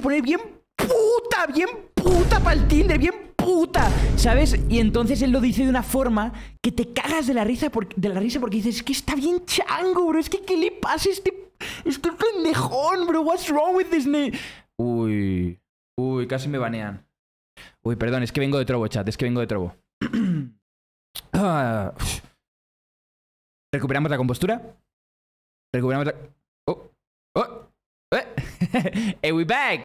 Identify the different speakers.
Speaker 1: poner bien puta, bien puta para el Tinder, bien puta, ¿sabes? Y entonces él lo dice de una forma que te cagas de la risa porque, de la risa porque dices, es que está bien chango,
Speaker 2: bro, es que ¿qué le pasa a este, este pendejón, bro? What's wrong with this name?
Speaker 3: Uy, uy, casi me banean. Uy, perdón, es que vengo de trobo, chat, es que vengo de trobo.
Speaker 4: Ah. Recuperamos la compostura.
Speaker 5: Recuperamos
Speaker 6: la... Oh, oh, Hey, eh, eh, we back.